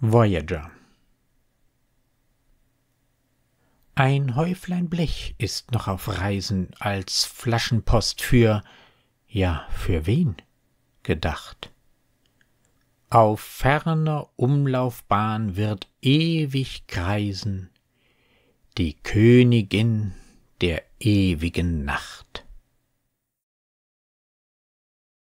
Voyager Ein Häuflein Blech ist noch auf Reisen als Flaschenpost für, ja, für wen gedacht. Auf ferner Umlaufbahn wird ewig kreisen die Königin der ewigen Nacht.